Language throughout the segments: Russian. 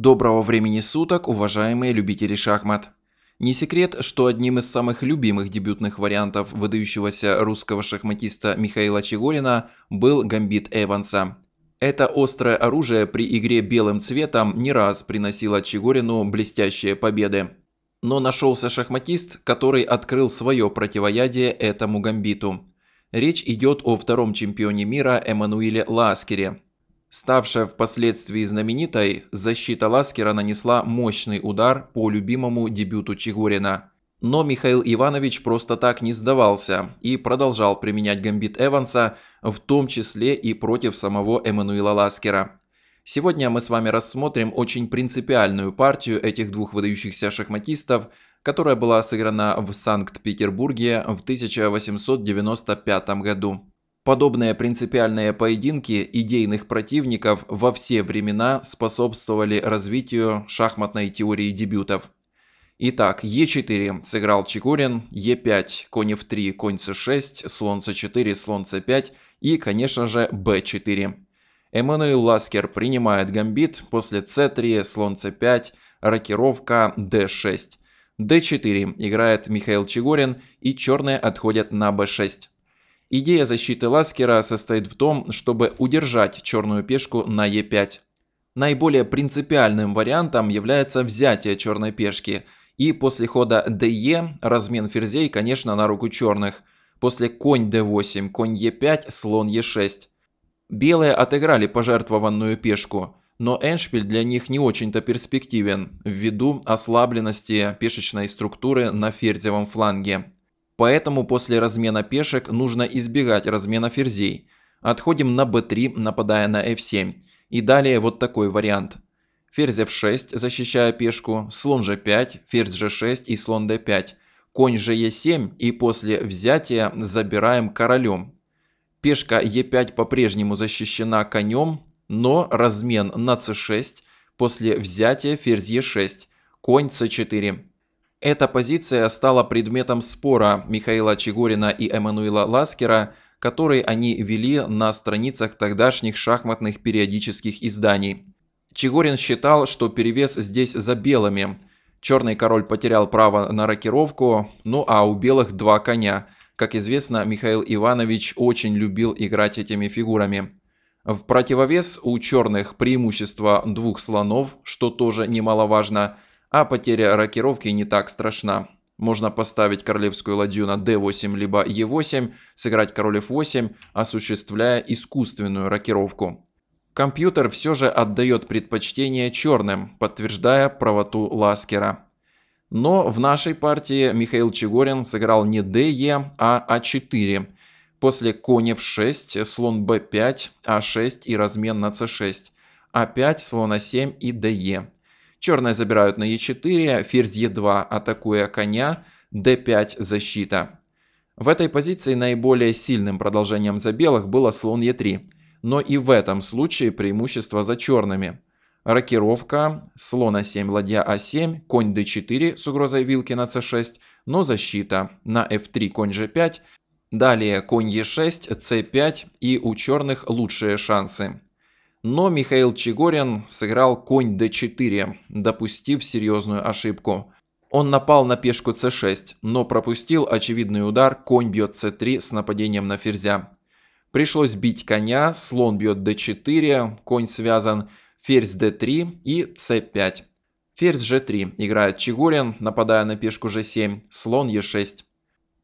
Доброго времени суток, уважаемые любители шахмат! Не секрет, что одним из самых любимых дебютных вариантов выдающегося русского шахматиста Михаила Чегорина был гамбит Эванса. Это острое оружие при игре белым цветом не раз приносило Чегорину блестящие победы. Но нашелся шахматист, который открыл свое противоядие этому гамбиту. Речь идет о втором чемпионе мира Эммануиле Ласкере, Ставшая впоследствии знаменитой, защита Ласкера нанесла мощный удар по любимому дебюту Чигурина. Но Михаил Иванович просто так не сдавался и продолжал применять гамбит Эванса, в том числе и против самого Эммануила Ласкера. Сегодня мы с вами рассмотрим очень принципиальную партию этих двух выдающихся шахматистов, которая была сыграна в Санкт-Петербурге в 1895 году. Подобные принципиальные поединки идейных противников во все времена способствовали развитию шахматной теории дебютов. Итак, Е4 сыграл Чекурин, Е5, конь F3, конь c 6 слон c 4 слон c 5 и, конечно же, b 4 Эммануил Ласкер принимает гамбит, после c 3 слон c 5 рокировка D6. D4 играет Михаил Чегорин и черные отходят на B6. Идея защиты Ласкера состоит в том, чтобы удержать черную пешку на e5. Наиболее принципиальным вариантом является взятие черной пешки. И после хода de размен ферзей, конечно, на руку черных. После конь d8, конь e5, слон e6. Белые отыграли пожертвованную пешку, но Эншпиль для них не очень-то перспективен, ввиду ослабленности пешечной структуры на ферзевом фланге. Поэтому после размена пешек нужно избегать размена ферзей. Отходим на b3, нападая на f7. И далее вот такой вариант. Ферзь f6, защищая пешку, слон g5, ферзь g6 и слон d5. Конь же e7 и после взятия забираем королем. Пешка e5 по-прежнему защищена конем, но размен на c6 после взятия ферзь e6, конь c4. Эта позиция стала предметом спора Михаила Чегорина и Эммануила Ласкера, который они вели на страницах тогдашних шахматных периодических изданий. Чегорин считал, что перевес здесь за белыми. Черный король потерял право на рокировку, ну а у белых два коня. Как известно, Михаил Иванович очень любил играть этими фигурами. В противовес у черных преимущество двух слонов, что тоже немаловажно – а потеря рокировки не так страшна. Можно поставить королевскую ладью на d8 либо e8, сыграть король f8, осуществляя искусственную рокировку. Компьютер все же отдает предпочтение черным, подтверждая правоту Ласкера. Но в нашей партии Михаил Чегорин сыграл не DE, а a а 4 После конь F6, слон B5, a 6 и размен на c6. a 5 слон А7 и DE. Черные забирают на Е4, ферзь Е2, атакуя коня, d5 защита. В этой позиции наиболее сильным продолжением за белых было слон Е3, но и в этом случае преимущество за черными. Рокировка, слон А7, ладья А7, конь d4 с угрозой вилки на c6, но защита на f3, конь g5, далее конь e6, c5 и у черных лучшие шансы но Михаил Чегорин сыграл конь d4, допустив серьезную ошибку. Он напал на пешку c6, но пропустил очевидный удар конь бьет c3 с нападением на ферзя. Пришлось бить коня, слон бьет d4, конь связан, ферзь d3 и c5. Ферзь g3 играет Чигурин, нападая на пешку g7, слон e6.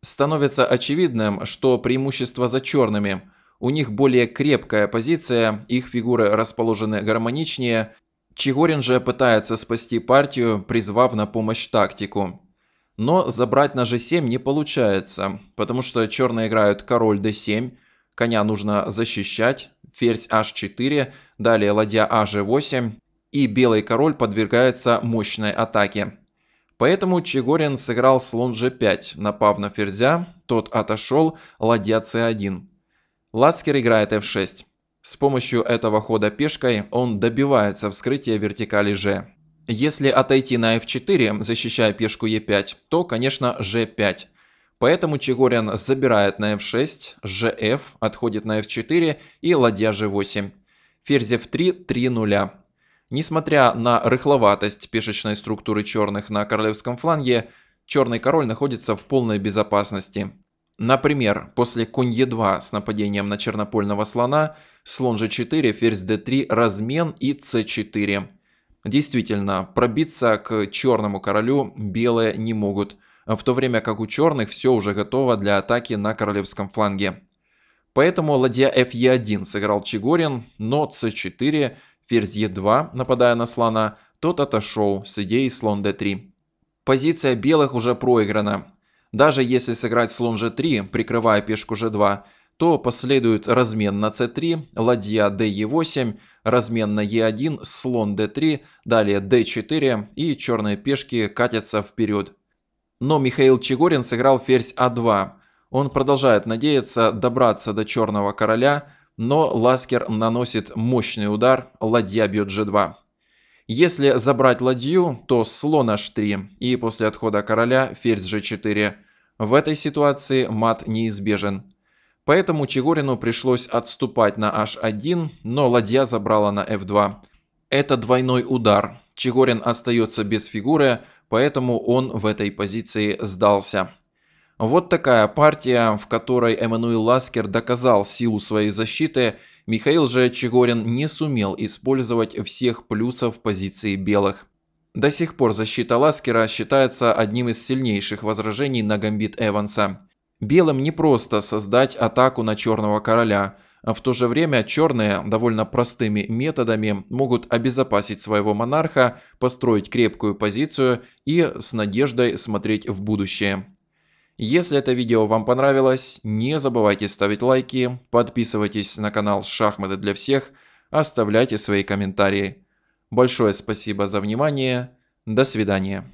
Становится очевидным, что преимущество за черными – у них более крепкая позиция, их фигуры расположены гармоничнее. Чигорин же пытается спасти партию, призвав на помощь тактику. Но забрать на g7 не получается, потому что черные играют король d7, коня нужно защищать, ферзь h4, далее ладья h 8 и белый король подвергается мощной атаке. Поэтому Чигорин сыграл слон g5, напав на ферзя, тот отошел, ладья c1. Ласкер играет f6. С помощью этого хода пешкой он добивается вскрытия вертикали g. Если отойти на f4, защищая пешку e5, то, конечно, g5. Поэтому Чегорин забирает на f6, gf отходит на f4 и ладья g8. Ферзь f3, 3 нуля. Несмотря на рыхловатость пешечной структуры черных на королевском фланге, черный король находится в полной безопасности. Например, после конь Е2 с нападением на чернопольного слона, слон G4, ферзь D3, размен и C4. Действительно, пробиться к черному королю белые не могут, в то время как у черных все уже готово для атаки на королевском фланге. Поэтому ладья FE1 сыграл Чигорин, но C4, ферзь E2, нападая на слона, тот отошел с идеей слон D3. Позиция белых уже проиграна, даже если сыграть слон g3, прикрывая пешку g2, то последует размен на c3, ладья d e8, размен на e1, слон d3, далее d4 и черные пешки катятся вперед. Но Михаил Чегорин сыграл ферзь a а 2 Он продолжает надеяться добраться до черного короля, но Ласкер наносит мощный удар, ладья бьет g2. Если забрать ладью, то слон h3 и после отхода короля ферзь g4. В этой ситуации мат неизбежен. Поэтому Чигорину пришлось отступать на h1, но ладья забрала на f2. Это двойной удар. Чигорин остается без фигуры, поэтому он в этой позиции сдался. Вот такая партия, в которой Эммануил Ласкер доказал силу своей защиты, Михаил же Чигорин не сумел использовать всех плюсов позиции белых. До сих пор защита Ласкера считается одним из сильнейших возражений на гамбит Эванса. Белым не просто создать атаку на Черного Короля, а в то же время черные довольно простыми методами могут обезопасить своего монарха, построить крепкую позицию и с надеждой смотреть в будущее. Если это видео вам понравилось, не забывайте ставить лайки, подписывайтесь на канал «Шахматы для всех», оставляйте свои комментарии. Большое спасибо за внимание. До свидания.